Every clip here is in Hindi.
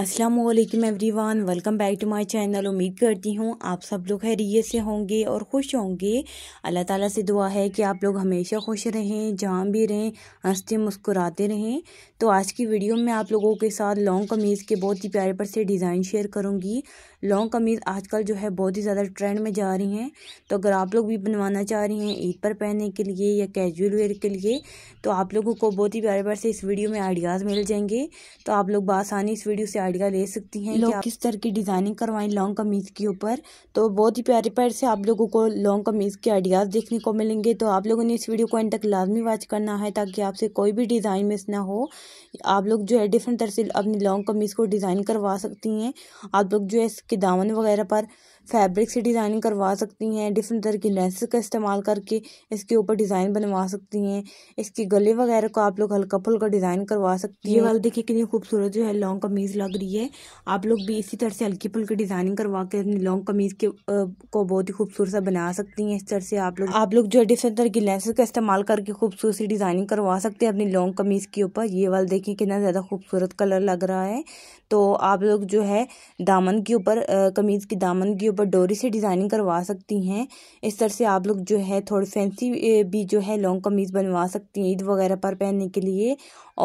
Aslam everyone welcome back to my channel उम्मीद करती हूँ आप सब लोग हैरियत से होंगे और खुश होंगे अल्लाह ताला से दुआ है कि आप लोग हमेशा खुश रहें जहाँ भी रहें हंसते मुस्कुराते रहें तो आज की वीडियो में आप लोगों के साथ लॉन्ग कमीज़ के बहुत ही प्यारे पर से डिज़ाइन शेयर करूँगी लॉन्ग कमीज़ आजकल जो है बहुत ही ज़्यादा ट्रेंड में जा रही हैं तो अगर आप लोग भी बनवाना चाह रही हैं ईद पर पहनने के लिए या कैजुअल वेयर के लिए तो आप लोगों को बहुत ही प्यारे पर से इस वीडियो में आइडियाज़ मिल जाएंगे तो आप लोग बसानी इस वीडियो से आइडिया ले सकती हैं लोग किस तरह की डिज़ाइनिंग करवाएं लॉन्ग कमीज़ के ऊपर तो बहुत ही प्यारे प्यार से आप लोगों को लॉन्ग कमीज़ के आइडियाज़ देखने को मिलेंगे तो आप लोगों ने इस वीडियो को एंड तक लाजमी वॉच करना है ताकि आपसे कोई भी डिज़ाइन मिस ना हो आप लोग जो है डिफरेंट तरह से अपनी लॉन्ग कमीज़ को डिज़ाइन करवा सकती हैं आप लोग जो है इसके दामन वगैरह पर फैब्रिक से डिज़ाइनिंग करवा सकती हैं डिफरेंट तरह की लेंसेज का इस्तेमाल करके इसके ऊपर डिज़ाइन बनवा सकती हैं इसके गले वगैरह को आप लोग हल्का फुल्का डिज़ाइन करवा सकती हैं ये वाला देखिए कितनी खूबसूरत जो है लॉन्ग कमीज़ लग रही है आप लोग भी इसी तरह से हल्की फुल्की डिज़ाइनिंग करवा के अपनी लॉन्ग कमीज़ के को बहुत ही खूबसूरत सा बना सकती हैं इस तरह से आप लोग आप लोग जो है डिफरेंट तरह की लेंसेज का इस्तेमाल करके खूबसूरत सी डिज़ाइनिंग करवा सकते हैं अपनी लॉन्ग कमीज़ के ऊपर ये वाला देखिए कितना ज़्यादा खूबसूरत कलर लग रहा है तो आप लोग जो है दामन के ऊपर कमीज़ की दामन के ऊपर डोरी से डिज़ाइनिंग करवा सकती हैं इस तरह से आप लोग जो है थोड़ी फैंसी भी जो है लॉन्ग कमीज़ बनवा सकती हैं ईद वगैरह पर पहनने के लिए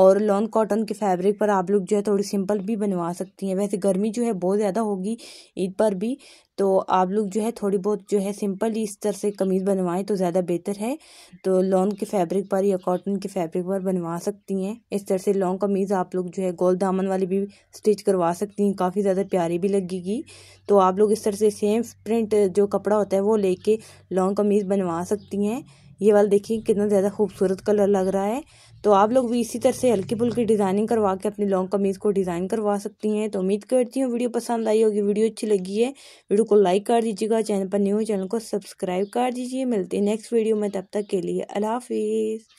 और लॉन्ग कॉटन के फैब्रिक पर आप लोग जो है थोड़ी सिंपल भी बनवा सकती हैं वैसे गर्मी जो है बहुत ज़्यादा होगी ईद पर भी तो आप लोग जो है थोड़ी बहुत जो है सिंपल इस तरह से कमीज़ बनवाएं तो ज़्यादा बेहतर है तो लॉन्ग के फैब्रिक पर या कॉटन के फैब्रिक पर बनवा सकती हैं इस तरह से लॉन्ग कमीज़ आप लोग जो है गोल दामन वाली भी स्टिच करवा सकती हैं काफ़ी ज़्यादा प्यारी भी लगेगी तो आप लोग इस तरह से सेम प्रिंट जो कपड़ा होता है वो लेके लॉन्ग कमीज़ बनवा सकती हैं ये वाला देखिए कितना ज़्यादा खूबसूरत कलर लग रहा है तो आप लोग भी इसी तरह से हल्की फुल्की डिज़ाइनिंग करवा के अपनी लॉन्ग कमीज़ को डिज़ाइन करवा सकती हैं तो उम्मीद करती हूँ वीडियो पसंद आई होगी वीडियो अच्छी लगी है वीडियो को लाइक कर दीजिएगा चैनल पर न्यू चैनल को सब्सक्राइब कर दीजिए मिलते हैं नेक्स्ट वीडियो में तब तक के लिए अला हाफिज़